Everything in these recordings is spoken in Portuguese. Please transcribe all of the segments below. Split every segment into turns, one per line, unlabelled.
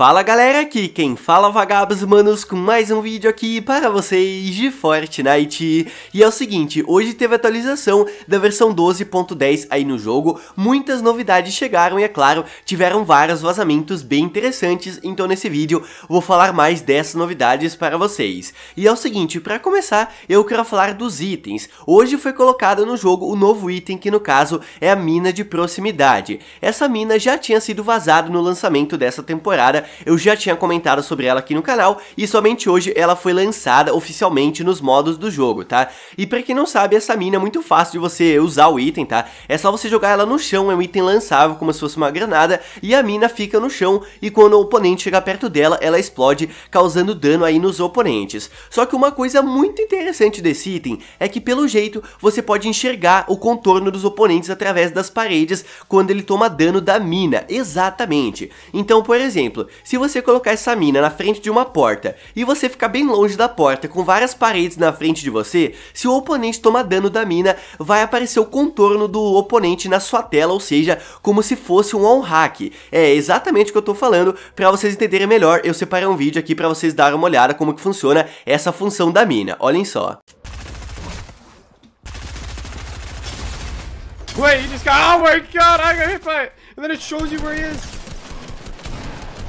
Fala galera, aqui quem fala é Vagabos Manos com mais um vídeo aqui para vocês de Fortnite. E é o seguinte, hoje teve atualização da versão 12.10 aí no jogo, muitas novidades chegaram e é claro, tiveram vários vazamentos bem interessantes, então nesse vídeo vou falar mais dessas novidades para vocês. E é o seguinte, para começar eu quero falar dos itens. Hoje foi colocado no jogo o novo item que no caso é a mina de proximidade. Essa mina já tinha sido vazado no lançamento dessa temporada eu já tinha comentado sobre ela aqui no canal e somente hoje ela foi lançada oficialmente nos modos do jogo, tá? E pra quem não sabe, essa mina é muito fácil de você usar o item, tá? É só você jogar ela no chão, é um item lançável como se fosse uma granada e a mina fica no chão e quando o oponente chegar perto dela, ela explode, causando dano aí nos oponentes. Só que uma coisa muito interessante desse item é que pelo jeito você pode enxergar o contorno dos oponentes através das paredes quando ele toma dano da mina, exatamente. Então, por exemplo, se você colocar essa mina na frente de uma porta e você ficar bem longe da porta com várias paredes na frente de você, se o oponente tomar dano da mina, vai aparecer o contorno do oponente na sua tela, ou seja, como se fosse um on hack. É exatamente o que eu tô falando, para vocês entenderem melhor, eu separei um vídeo aqui para vocês darem uma olhada como que funciona essa função da mina. Olhem só. Wait, he just got- Oh my god, I got hit by it! And then it shows you where he is!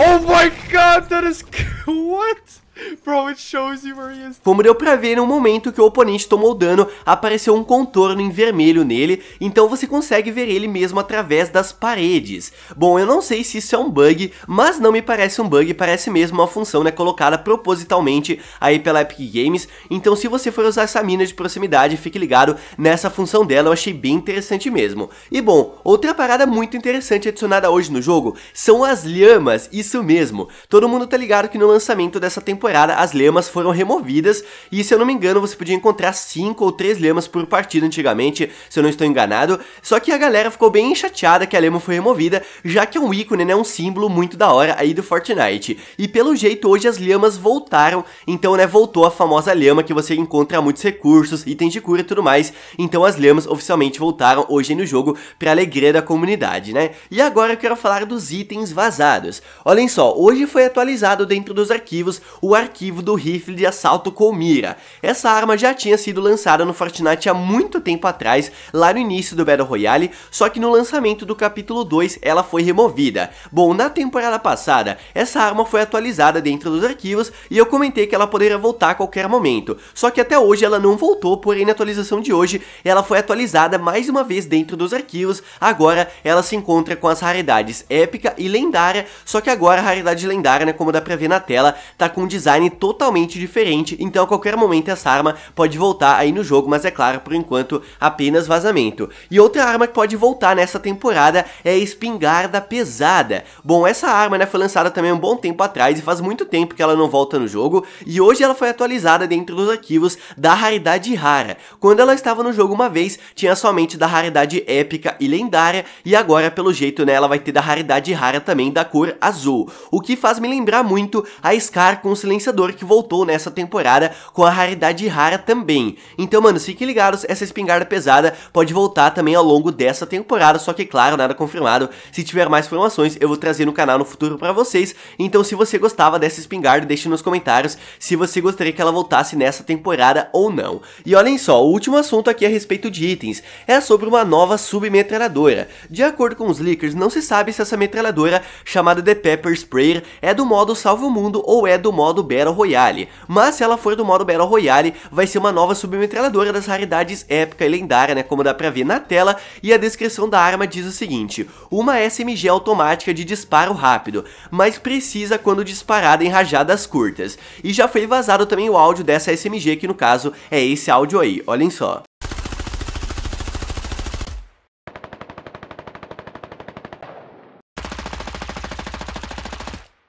Oh my god, that is... what? Bro, it shows you where he is. Como deu pra ver, no momento que o oponente tomou dano, apareceu um contorno em vermelho nele, então você consegue ver ele mesmo através das paredes. Bom, eu não sei se isso é um bug, mas não me parece um bug, parece mesmo uma função né, colocada propositalmente aí pela Epic Games, então se você for usar essa mina de proximidade, fique ligado nessa função dela, eu achei bem interessante mesmo. E bom, outra parada muito interessante adicionada hoje no jogo são as lhamas, isso mesmo. Todo mundo tá ligado que no lançamento dessa temporada temporada as lemas foram removidas e, se eu não me engano, você podia encontrar 5 ou 3 lemas por partida antigamente, se eu não estou enganado. Só que a galera ficou bem chateada que a lema foi removida, já que é um ícone, né, um símbolo muito da hora aí do Fortnite. E pelo jeito hoje as lemas voltaram, então, né, voltou a famosa lema que você encontra muitos recursos, itens de cura e tudo mais. Então as lemas oficialmente voltaram hoje no jogo para alegria da comunidade, né? E agora eu quero falar dos itens vazados. Olhem só, hoje foi atualizado dentro dos arquivos o arquivo do rifle de assalto com mira. Essa arma já tinha sido lançada no Fortnite há muito tempo atrás, lá no início do Battle Royale, só que no lançamento do capítulo 2 ela foi removida. Bom, na temporada passada, essa arma foi atualizada dentro dos arquivos e eu comentei que ela poderia voltar a qualquer momento, só que até hoje ela não voltou, porém na atualização de hoje ela foi atualizada mais uma vez dentro dos arquivos, agora ela se encontra com as raridades épica e lendária, só que agora a raridade lendária, né, como dá pra ver na tela, tá com um design design totalmente diferente, então a qualquer momento essa arma pode voltar aí no jogo, mas é claro, por enquanto, apenas vazamento. E outra arma que pode voltar nessa temporada é a espingarda pesada. Bom, essa arma né, foi lançada também um bom tempo atrás e faz muito tempo que ela não volta no jogo, e hoje ela foi atualizada dentro dos arquivos da raridade rara. Quando ela estava no jogo uma vez, tinha somente da raridade épica e lendária, e agora, pelo jeito, né, ela vai ter da raridade rara também da cor azul, o que faz me lembrar muito a Scar com o silenciador que voltou nessa temporada com a raridade rara também. Então, mano, fiquem ligados, essa espingarda pesada pode voltar também ao longo dessa temporada, só que, claro, nada confirmado. Se tiver mais informações, eu vou trazer no canal no futuro para vocês. Então, se você gostava dessa espingarda, deixe nos comentários se você gostaria que ela voltasse nessa temporada ou não. E olhem só, o último assunto aqui a respeito de itens é sobre uma nova submetralhadora. De acordo com os leakers, não se sabe se essa metralhadora chamada The Pepper Sprayer é do modo Salve o Mundo ou é do modo modo Battle Royale. Mas se ela for do modo Battle Royale, vai ser uma nova submetralhadora das raridades épica e lendária, né, como dá pra ver na tela, e a descrição da arma diz o seguinte, uma SMG automática de disparo rápido, mas precisa quando disparada em rajadas curtas. E já foi vazado também o áudio dessa SMG, que no caso é esse áudio aí, olhem só.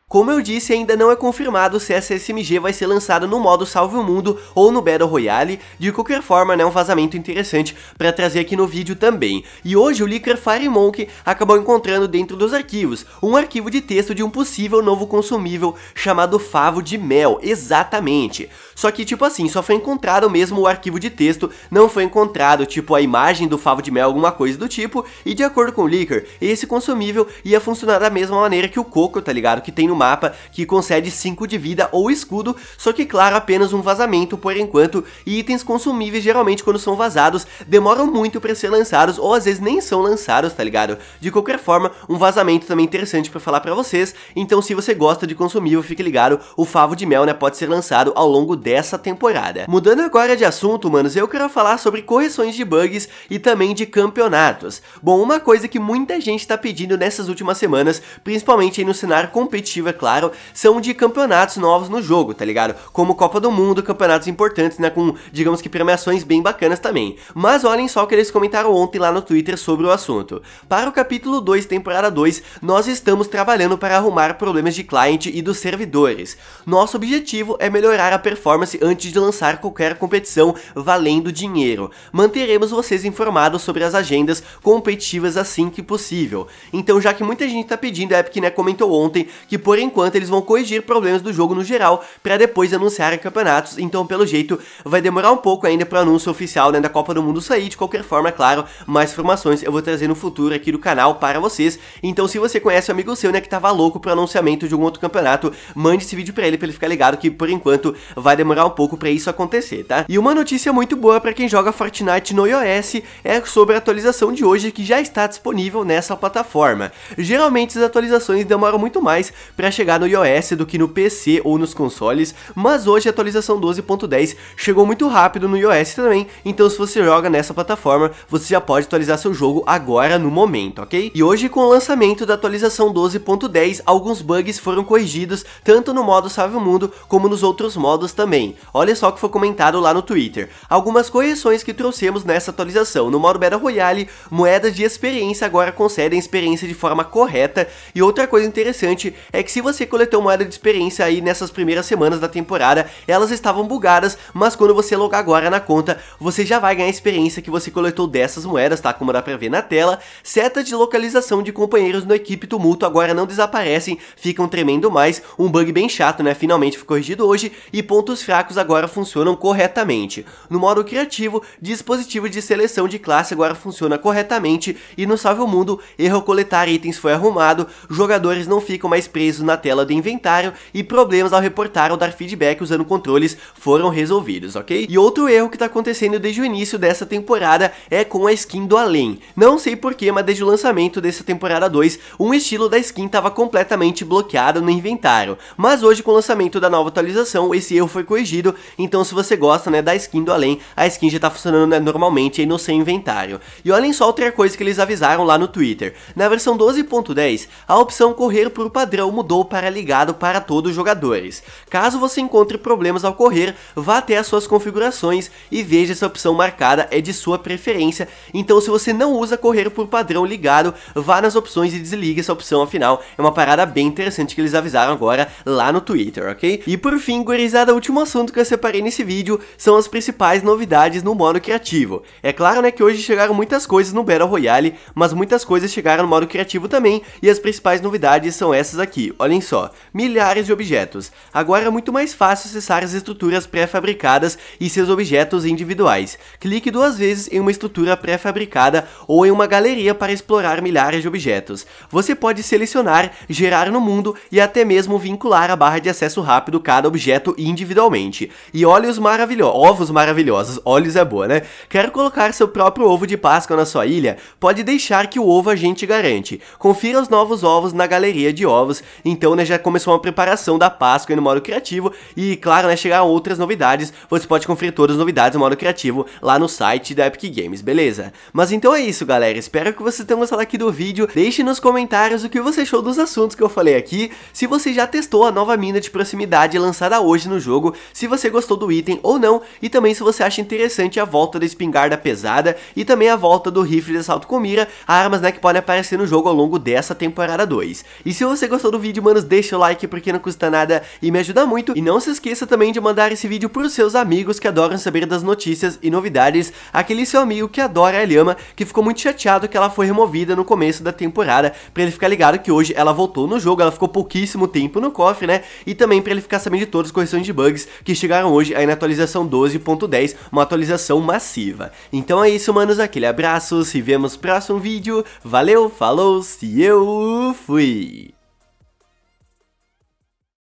Como eu disse, ainda não é confirmado se essa SMG vai ser lançada no modo Salve o Mundo ou no Battle Royale, de qualquer forma é né, um vazamento interessante para trazer aqui no vídeo também. E hoje o Fire Monk acabou encontrando dentro dos arquivos, um arquivo de texto de um possível novo consumível chamado Favo de Mel, exatamente. Só que tipo assim, só foi encontrado mesmo o arquivo de texto, não foi encontrado tipo a imagem do Favo de Mel, alguma coisa do tipo, e de acordo com o Licker, esse consumível ia funcionar da mesma maneira que o coco, tá ligado, que tem no mapa, que concede 5 de vida ou escudo, só que claro, apenas um vazamento por enquanto, e itens consumíveis geralmente quando são vazados demoram muito para ser lançados, ou às vezes nem são lançados, tá ligado? De qualquer forma, um vazamento também é interessante para falar para vocês, então se você gosta de consumível, fique ligado, o Favo de Mel, né, pode ser lançado ao longo dessa temporada. Mudando agora de assunto, manos, eu quero falar sobre correções de bugs e também de campeonatos. Bom, uma coisa que muita gente tá pedindo nessas últimas semanas, principalmente aí no cenário competitivo é claro, são de campeonatos novos no jogo, tá ligado? Como Copa do Mundo, campeonatos importantes, né? Com, digamos que, premiações bem bacanas também. Mas olhem só o que eles comentaram ontem lá no Twitter sobre o assunto. Para o capítulo 2, temporada 2, nós estamos trabalhando para arrumar problemas de client e dos servidores. Nosso objetivo é melhorar a performance antes de lançar qualquer competição valendo dinheiro. Manteremos vocês informados sobre as agendas competitivas assim que possível. Então, já que muita gente tá pedindo, a Epic né, comentou ontem que, por por enquanto eles vão corrigir problemas do jogo no geral para depois anunciarem campeonatos, então pelo jeito vai demorar um pouco ainda para o anúncio oficial né, da Copa do Mundo sair, de qualquer forma, é claro, mais informações eu vou trazer no futuro aqui do canal para vocês, então se você conhece um amigo seu né, que tava louco pro anunciamento de um outro campeonato, mande esse vídeo para ele para ele ficar ligado que por enquanto vai demorar um pouco para isso acontecer, tá? E uma notícia muito boa para quem joga Fortnite no iOS é sobre a atualização de hoje que já está disponível nessa plataforma. Geralmente as atualizações demoram muito mais para para chegar no iOS do que no PC ou nos consoles, mas hoje a atualização 12.10 chegou muito rápido no iOS também, então se você joga nessa plataforma, você já pode atualizar seu jogo agora no momento, ok? E hoje com o lançamento da atualização 12.10, alguns bugs foram corrigidos tanto no modo Salve o Mundo como nos outros modos também. Olha só o que foi comentado lá no Twitter. Algumas correções que trouxemos nessa atualização. No modo Battle Royale, moedas de experiência agora concedem experiência de forma correta e outra coisa interessante é que se se você coletou moeda de experiência aí nessas primeiras semanas da temporada, elas estavam bugadas, mas quando você logar agora na conta, você já vai ganhar experiência que você coletou dessas moedas, tá? Como dá pra ver na tela. setas de localização de companheiros no equipe tumulto agora não desaparecem, ficam tremendo mais, um bug bem chato, né? Finalmente foi corrigido hoje, e pontos fracos agora funcionam corretamente. No modo criativo, dispositivo de seleção de classe agora funciona corretamente, e no Salve o Mundo, erro coletar itens foi arrumado, jogadores não ficam mais presos na tela do inventário e problemas ao reportar ou dar feedback usando controles foram resolvidos, ok? E outro erro que tá acontecendo desde o início dessa temporada é com a skin do Além. Não sei porquê, mas desde o lançamento dessa temporada 2, um estilo da skin tava completamente bloqueado no inventário. Mas hoje com o lançamento da nova atualização, esse erro foi corrigido, então se você gosta né, da skin do Além, a skin já tá funcionando né, normalmente aí no seu inventário. E olhem só outra coisa que eles avisaram lá no Twitter. Na versão 12.10, a opção correr por padrão mudou mudou para ligado para todos os jogadores. Caso você encontre problemas ao correr, vá até as suas configurações e veja se a opção marcada é de sua preferência, então se você não usa correr por padrão ligado, vá nas opções e desligue essa opção, afinal é uma parada bem interessante que eles avisaram agora lá no Twitter, ok? E por fim, gurizada, o último assunto que eu separei nesse vídeo são as principais novidades no modo criativo. É claro né, que hoje chegaram muitas coisas no Battle Royale, mas muitas coisas chegaram no modo criativo também, e as principais novidades são essas aqui olhem só, milhares de objetos. Agora é muito mais fácil acessar as estruturas pré-fabricadas e seus objetos individuais. Clique duas vezes em uma estrutura pré-fabricada ou em uma galeria para explorar milhares de objetos. Você pode selecionar, gerar no mundo e até mesmo vincular a barra de acesso rápido cada objeto individualmente. E olhos maravilhosos, ovos maravilhosos, olhos é boa, né? Quer colocar seu próprio ovo de Páscoa na sua ilha? Pode deixar que o ovo a gente garante. Confira os novos ovos na galeria de ovos então, né, já começou uma preparação da Páscoa no modo criativo e, claro, né, chegar outras novidades. Você pode conferir todas as novidades no modo criativo lá no site da Epic Games, beleza? Mas então é isso, galera. Espero que vocês tenham gostado aqui do vídeo. Deixe nos comentários o que você achou dos assuntos que eu falei aqui, se você já testou a nova mina de proximidade lançada hoje no jogo, se você gostou do item ou não, e também se você acha interessante a volta da espingarda pesada e também a volta do rifle de assalto com mira, armas né, que podem aparecer no jogo ao longo dessa temporada 2. E se você gostou do vídeo, vídeo, manos, deixa o like porque não custa nada e me ajuda muito. E não se esqueça também de mandar esse vídeo pros seus amigos que adoram saber das notícias e novidades. Aquele seu amigo que adora a Eliama, que ficou muito chateado que ela foi removida no começo da temporada, pra ele ficar ligado que hoje ela voltou no jogo, ela ficou pouquíssimo tempo no cofre, né? E também pra ele ficar sabendo de todas as correções de bugs que chegaram hoje aí na atualização 12.10, uma atualização massiva. Então é isso, manos, aquele abraço, se vemos no próximo vídeo, valeu, falou, se eu fui!